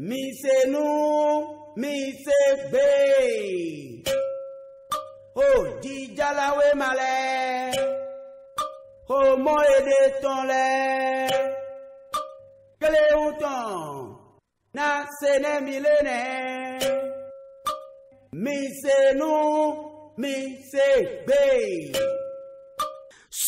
mi se nu mi se be o di jalawe malẹ o mọ èdè tán lẹ kele ń na se ne mi lé nẹ mi se nu mi se be.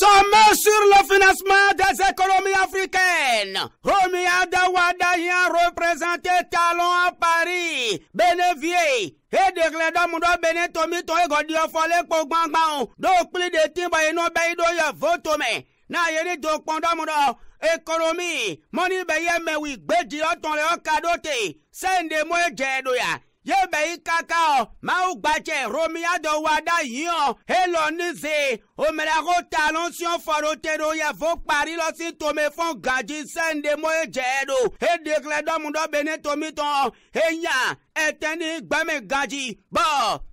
Sommet sur le financement des économies africaines. Romi Romiada Wadayan représenté Talon à Paris. Bénévier. Ede gledo mundo bene tomi to ego di ofole po gbangba o. Do pli de timba eno be do ya voto me. Na yeri do pondo mundo economy. Money be ye me wi gbedi ton le o kadote. Sende mo je do ya yebe ikaka o mawu gbadze romiado wa da yi o helo nize omeɖako ta lɔ si wɔn fɔ ɖo te ɖo yevu kpari lɔ si tome fɔ gadzi sende moye dze ɖo eɖekle dɔmu dɔ bene tomi tɔ enya eteni gbeme gadzi bɔ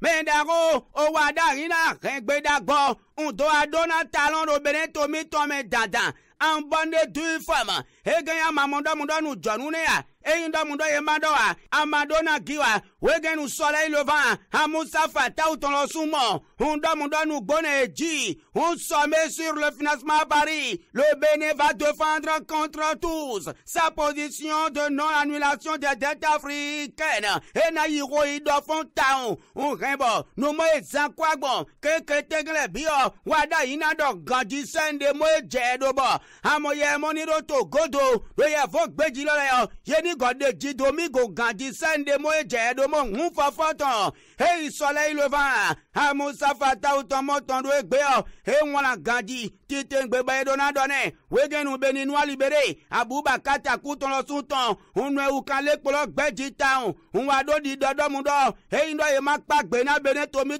meɖako owa da yi na hegbe da gbɔ ŋdo adona ta lɔ ɖo bene tomi tɔ me dada anbɔnde dui fama hege ya mamɔndɔmɔndɔ nu dzɔnu ne ya eyin dɔmɔdɔ ye ma dɔ wa amado na gi wege nu sɔlɛ yi lo va amusafa tawutɔlɔ sumɔ hun dɔmɔdɔ gbɔna edzi hun sɔmi sur le financement pari le bene va défendre contre tous sa position de non annulation des dettes africaines ena yi ko yi dɔ fún taun hun hɛn numu ezan kó agbɔn kéke wada yina dɔ gandzi sɛnde mo edze ɖo bɔ amoyɛ mɔni to godo do do ye fo gbeji lɔ le yɔ ye ni gɔde dzi domi go gadi sɛnde mo ye dze do mo ŋu fɔfɔ tɔn heyi sɔlɛ yi lo va amusafa taw tɔmɔ tɔn do egbe yɔ he ŋlɔna gadi tite gbegbe ye do na dɔ ne wegenu beni nualibere abubakata kutɔlɔsutɔn ŋunuewu kan le kplɔ gbɛdzi nwa do di do do mu do e ndo e ma kpa gbe na bene to mi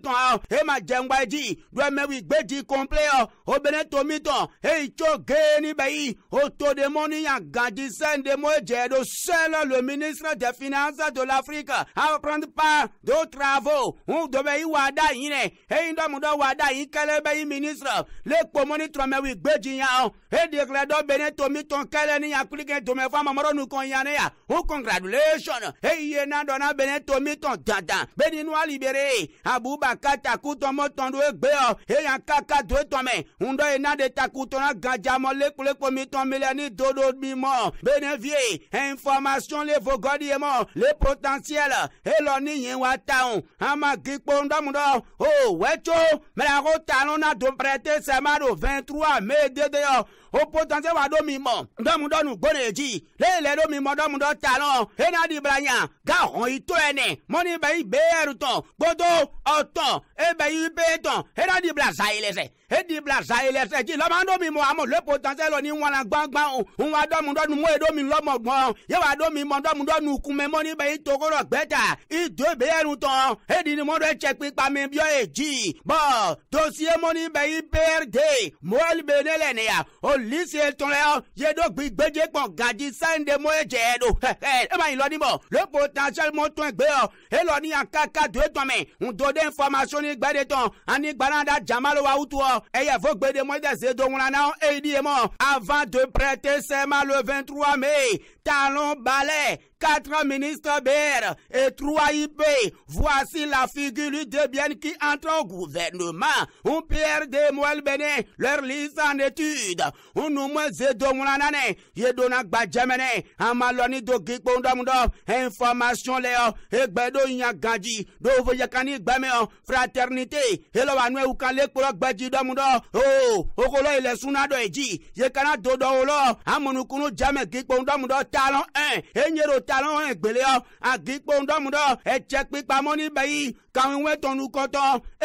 e ma je ngwa ji do me wi gbe o o bene to mi ton e cho ge ni be yi o to de mo ni ya ga di send do seul le ministre des finances de l'Afrique a prendre part de travaux un do be yi wa da yin ne e ndo mu do wa da yin kele be yi ministre le po mo ni tro me wi gbe ji ya o e de ni ya kuli ke do me fa nu kon ya ne ya o congratulation dɔnna bene tomi tɔn dandan beni nua libere abubakar taku tɔmɔ tɔn do egbe yɔ eya kaka do etɔmɛ ŋdɔ yi na de taku tɔn na gadzamɔ lekulekpo mi tɔn mi dodo mi mɔ bene vie information le vogɔdi yɛ mɔ le potentiel elɔ ni yin wa ta ŋu ama gikpo ŋdɔmuŋdɔ o wɛtso mɛ la ko talon na do pɛrɛte sɛma do vingt trois mai dede yɔ opo tɔnse wa do mi mɔ dɔmudɔnu gbɔne dzi leyile do mi ta lɔ hena di blanya ga hɔn yi to ene mɔni bɛ yi bɛ yɛrutɔ gbodo ɔtɔ ebe yi bɛ tɔ hena di bla zayi hedi blaza ilẹsẹ ji lọmọdọ mi mọ amọ lẹpọ tansẹ lọ ni wọn gbangban o wọn adọmudọnu mọ edomi lọmọ gbọn yẹwà domi mọ dọmudọnu kumẹmọ níbẹ itokoro gbẹta ito ebeyẹnu tán hedi ni mọdọ ẹtsẹ pípa mi bíọ èjì bọ tosie mọ níbẹ iperde mọẹli bene lẹ nìyà olùsí etun lẹ yẹdọ gbígbẹjẹ pọn gaji sẹńdẹ mọ ẹjẹ ẹdọ ẹ ẹ ẹ máa yìí lọ níbọ lẹpọ tansẹ mọ tún ẹgbẹ ọ ẹ lọ ní akaka dùn ẹtọ mẹ ntọ́dẹ́ information ní gbẹdẹ tán ani gbalanda jamalowa wutu ọ eye vogbede mois des edomlanawo eyi di ye mɔ avant de prêter serment le 23 mai Talon Ballet, quatre ministres BR et trois IP. Voici la figure de bien qui entre au gouvernement. On perd des mois Benin, leur liste en études. On nous moins de Yedonak Badjamene, Amaloni do Gikbondomdom, information Léo, Egbedo Nyagadi, Dovo Yakani Gbameo, fraternité, Hello Anwe Ukale Kurok Badji Domdo, Oh, Okolo Ile Sunado Eji, Yekana Dodo Olo, Amonukunu Jame Gikbondomdo, talɔn ɛn enyero talɔn ɛn gbeleyɔ agikpo ŋdɔmuɖɔ etse kpikpamɔ ni bɛyi kawinwe tɔnu kɔtɔ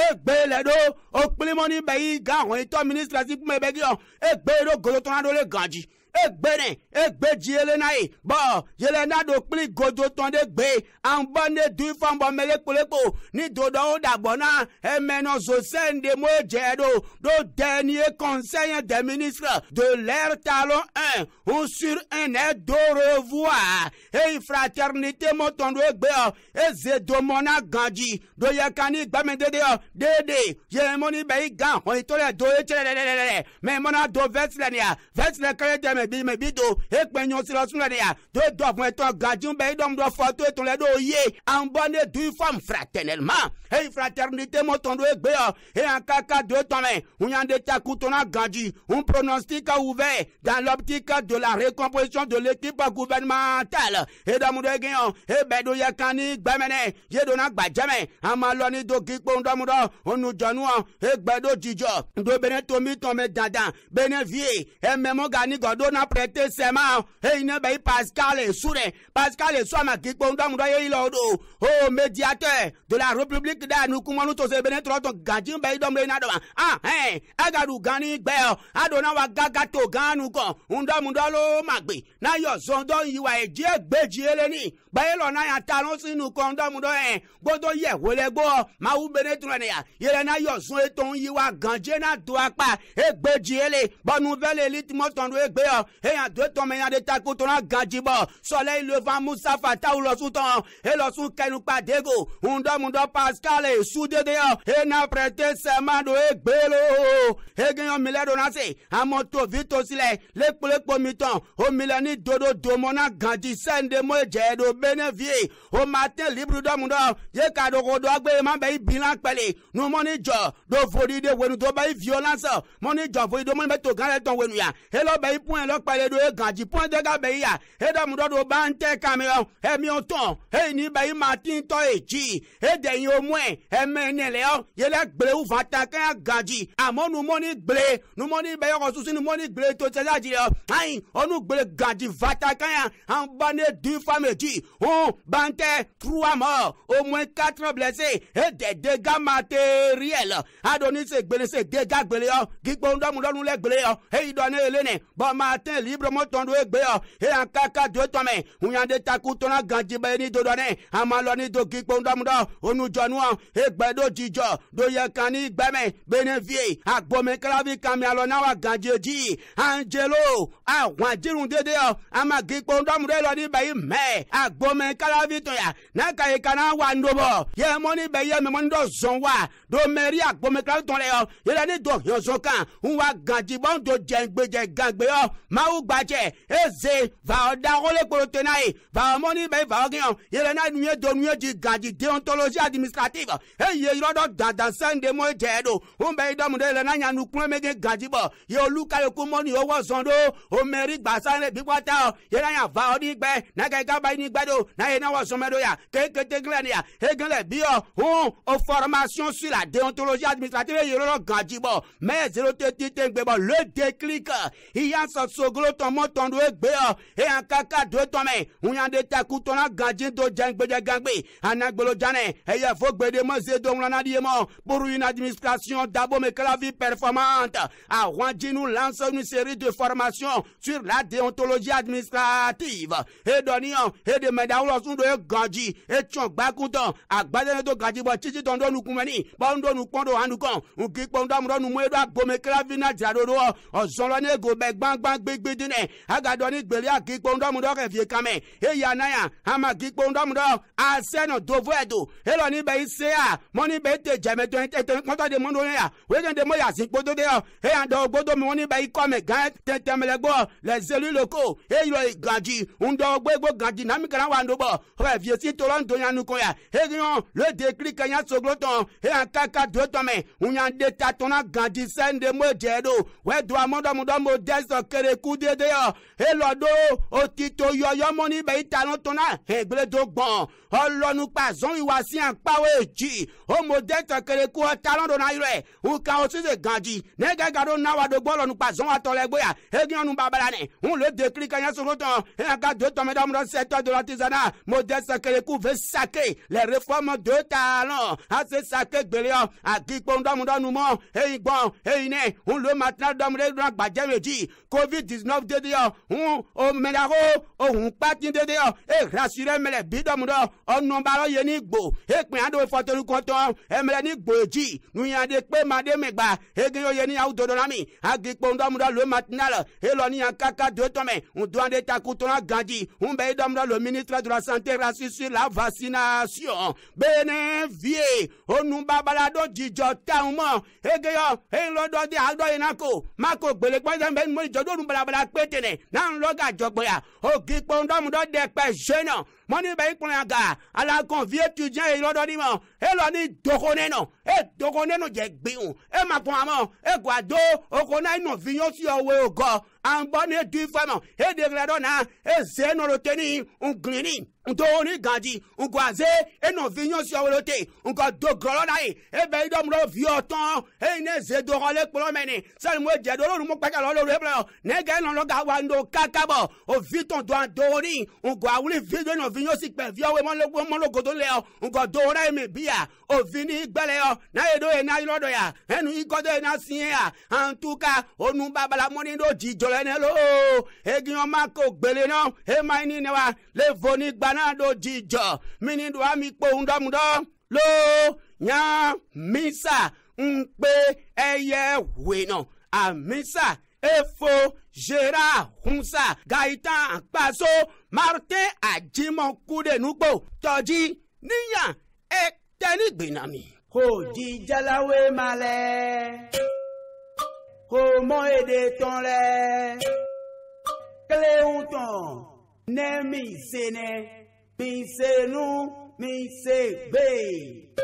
egbe le ɖo okpilimɔ ni bɛyi gahɔn etɔ ministrasi kumebɛgiɔ egbe ɖo golotɔn aɖo le gan dzi egbene egbedzi ele na ye bɔ yele na ɖo kpli godo tɔn ɖe gbe anbɔ ne du ifɔ anbɔ mele kpolekpo ni doɖɔwo ɖa gbɔ na emenɔ zose ŋde mo dze ɖo ɖo de ni ye conseil de ministre de l'air talon un on sur un est e e do revoir eyi fraternité mo tɔn ɖo egbe yɔ eze domɔ na gandzi ɖo ye ka ni gbamedede yɔ deede yele mo ni bɛ yi gan xɔyitɔ e le do ye tse lɛlɛlɛlɛ mɛ mɔna do vɛsilɛ nia vɛsilɛ kɛlɛ dɛmɛ mebi mebi to ekpe nyɔ si la sunu de ya to dɔfun etɔ gajun bɛ idɔn dɔ fɔ to etun lɛ do ye an bɔ ne du fam fraternellement eyi fraternité mo tɔn do egbe yɔ eyi an ka ka do tɔmɛ uyan de ta kutuna ganji un pronostic ouvert dans l'optique de la recomposition de l'équipe gouvernementale edamu do egin yɔ ebe do yɛ kan ni gbɛmɛnɛ yedona gbajɛmɛ ama lɔ ni do kikpo ŋdɔmu dɔ onujɔnu egbe do jijɔ do bene tomi tɔmɛ dandan bene vie ememɔ ga ni gɔdo na prêter serment eyi ne be pascal esu ɖe pascal esu ame kpekpe ŋdɔ ŋu ɖe yeyi le wo ɖo o oh, médiateur de la république de nukumɔnu tose bene trɔ tɔ gadzi be yi dɔm yina ɖe ma ah hɛn egaɖu gani gbɛ o aɖo na wa gaga to gan nu gɔ ŋdɔ mu ɖɔ ma gbe na yɔ zɔn dɔ yi wa edzi egbe dzi ele ni be yi lɔ na ya ta lɔ si nu kɔ ŋdɔ mu ɖɔ e. yɛ gbodo yɛ wele gbɔ mawu bene trɔ ne ya yɛlɛ na yɔ zɔn etɔn yi wa gadzi na do akpa egbe dzi ele bɔnu bɛ le litimɔtɔn do egbe yɔ eya do tɔmɛya de ta kó tɔnɔ gajibɔ sɔlɛ ilova musa fatawu lɔsùn tɔn elɔsùn kɛnukpa dego ŋdɔmudɔ pascal sudede yɔ ena prete sɛma do egbelo egeyɔ milɛ do na se amɔ tovi tosi lɛ lekpolekpo mi tɔn omilɛ ni dodo domɔ na ganji sɛnde mo jɛ do bene vie o oh, ma te libiri dɔmudɔ ye ka do ko do agbe ma bɛ ibi la kpɛli numɔni jɔ do vodi de wenu do bɛ violence mɔni jɔ vodi do mɔni bɛ to gan lɛ tɔn wenu ya elɔ bɛ ipun yɛ lo kpale do egã dziƒoa de ga be ya eɖa mu ɖɔɖo ba ŋtɛ kame o emi o tɔn eyi ni be yi ma ti tɔ yi dzi ede yi o mɔe eme ne le o yele gble wu va ta kɛ gã dzi amɔ numɔni gble numɔni be yɔkɔ susu numɔni gble to tse la dzi le o ayi ɔnu gble gã dzi va ta kɛ ya an ba ne du fame dzi o ba ŋtɛ trois morts au moins quatre blessés et des dégâts matériels aɖo ni se gbele se dégâts gbele yɔ gikpe ŋdɔmuɖɔnu le gbele yɔ eyi dɔ ne ele ne bɔn ma matin libre mo tɔn do egbe yɔ eya kaka do tɔmɛ hunyade taku tɔna ganji bɛ ni dodo ne amalɔ ni do kikpo ŋdɔmdɔ onudzɔnuɔ egbe do dzidzɔ do e yɛ kan ni gbɛmɛ benevie agbome kalavi kami alɔ na wa ganji dzi anjelo awon adirun dede yɔ ama kikpo ŋdɔmdɔ lɔ ni bɛ yi mɛ agbome kalavi tɔ ya naka yi kana wa ŋdobɔ yɛ mɔ ni bɛ yɛ mɛ mɔ ni dɔ zɔn wa do mɛri agbome kalavi tɔn lɛ yɔ yɛlɛ ni do hiɔzɔn kan ŋu wa ganji bɔ ŋdo dzɛngbedzɛ gagbe mawu gbadzɛ eze va ɔda wọlé kpolote na ye va ɔmɔ ni bɛ va ɔgɛn yɛlɛ na nuye do nuye di gadi deontologie administrative eye yɔrɔ dɔ dada sɛnde mɔ jɛ do wọn bɛ idɔmu de yɛlɛ na nyanu kplɔ mege gadi bɔ ye olu ka yoko mɔ ni owó zɔn do omeri gbasa ne bibɔ ta o yɛlɛ na va ɔdi gbɛ nage gaba ni gbɛ do na ye na wɔ zɔmɛ do ya kekete gilɛ ni ya egilɛ bi yɔ hun o formation sur la deontologie administrative yɛlɛ na gadi bɔ mɛ zero tete te gbɛ bɔ le déclic iyansɔsɔ. sogolo tɔn mɔ do egbe yɔ e kaka do tɔn mɛ de na do jɛn gbɛdɛ gangbe anagbolo jane eya fo gbede mɔ se do na di mɔ buru une administration clavier performante a nous lance une série de formations sur la déontologie administrative et dɔniyan e mɛdawulɔ sun do e et e tsɔn do ganji bɔ titi tɔn do nukumɛni bɔn do nukpɔn do hanukɔn nkikpɔn do amudɔ numu e do abomekelavi na dzraɖoɖo ɔzɔlɔ gbigbi dine agadɔni gbeli akikpo ŋdɔmuɖɔ xexie kame eya naya ama kikpo ŋdɔmuɖɔ asɛnɔ dovo ɛdo elɔ ni bɛ isea mɔni bɛ ete dzɛmɛtɔ ete mɔtɔ de mɔnu ya wɛnyɛ de mɔ yasi gbodo de yɔ eya dɔ gbodo mi mɔni bɛ ikɔme gã tɛtɛmɛlɛ gbɔ le zelu loko eyɔ gadzi ŋdɔ gbegbo gadzi nami kana wa ŋdobɔ xexie si tolɔ ŋdonyanuko ya eyɔ le dekli kenya soglotɔ eya kaka do tɔmɛ ŋunya de tatɔna gadzi sɛ ŋdemo dze do wɛ do kudede yɔ elɔ ɖo otito yɔyɔmɔ ni bɛ ita lɔ tɔn na egbedo gbɔn ɔlɔnu kpa zɔn iwa si akpawo etsi homo dɛtɛ kele ko ɔtalɔ do na yɔrɛ nka o sise ganji ne gaga do na wa do gbɔ lɔnu kpa zɔn wa tɔ lɛ gboya eginyɔnu baba la nɛ le lo dekiri kanya soro tɔn eya ka do tɔmɛ dɔmu dɔ sɛtɔ do la ti zana mo dɛsɛ kele ku ve sake lɛ reforme do ta lɔ ase sake gbele yɔ agikpɔn dɔmu dɔ numɔ eyi gbɔn eyi nɛ n lo matina dɔmu de dɔn agbadze covid covid-19 dede yɔ ŋu o mɛlɛ ko o ŋu kpati dede yɔ e rasire mɛlɛ bidɔmu dɔ ɔnɔbalɔ ye ni gbo e kpɛ aɖo fɔtɔli kɔtɔ ɛmɛlɛ ni gbo dzi nuyaɖe kpe ma ɖe mɛ gba ege yɔ ye ni awu dodo na mi agi kpɔ ŋdɔmu dɔ lo matina lɔ elɔ ni yan kaka do tɔmɛ ŋdɔ aɖe ta kutɔla gandzi ŋu bɛ idɔmu dɔ lo ministre de la santé rasisi la vaccination bene vie onubabala do dzidzɔ taun mɔ ege yɔ eyi lɔ dɔ de aɖɔ yina ko mako gbele gbɔdɔ mɛ numɔ dzɔdɔ nu balabala kpetene nan lɔga jɔgbɔya o k'i kpɔn dɔmu dɔ de pɛ zena mɔni bɛ i kunna ka ala kɔn vie tu diɲɛ yi lɔdɔ di ma e lɔ ni dogonen nɔ e dogonen nɔ jɛ gbiw e ma kɔn a ma e gwa do o ko n'a ye nɔ vi yɔ si yɔ we ambɔne dui fama e degra dɔ na e ze nɔroteni nglini ntoni gadi ngwaze enɔvi nyɔnsi ɔwolo te nkɔ do grɔlɔ na ye ebe yi dɔmurɔ viɔ tɔn eyi ne ze dɔgɔ le kplɔ mɛ ni sani mo dze do lori mo kpɛkɛ lɔ lori eblɔ nɛgɛ nɔnɔ ga wa ndo kaka bɔ o vi tɔn do adoni ngwa wuli vi do nɔvi nyɔnsi kpɛ viɔ we mɔlɔ mɔlɔ godo le yɔ ngɔ do wɔrɔ yi mi bi ya o vi ni gbɛlɛ yɔ na ye do ye na ya enu yi kɔdo ye na si ye ya an tu ka onu babala mɔni do re ne lo egiyan ma ko gbele na e ma ni ne wa le vo ni gba do jijo mi ni do ami po un do mu do lo nya misa n pe ẹyẹ wena amisa efo gérard hunsa gaetan akpaso martin ajimokudenugbo tọjí níyàn ẹ tẹnigbìnàmì. kò jíjalawe malẹ kò mọ èdè tán rẹ̀ kílẹ̀hún tán nẹ́ẹ̀mí ìsẹ̀nẹ́ mi ìsẹ̀nú mi ìsẹ̀gbẹ́.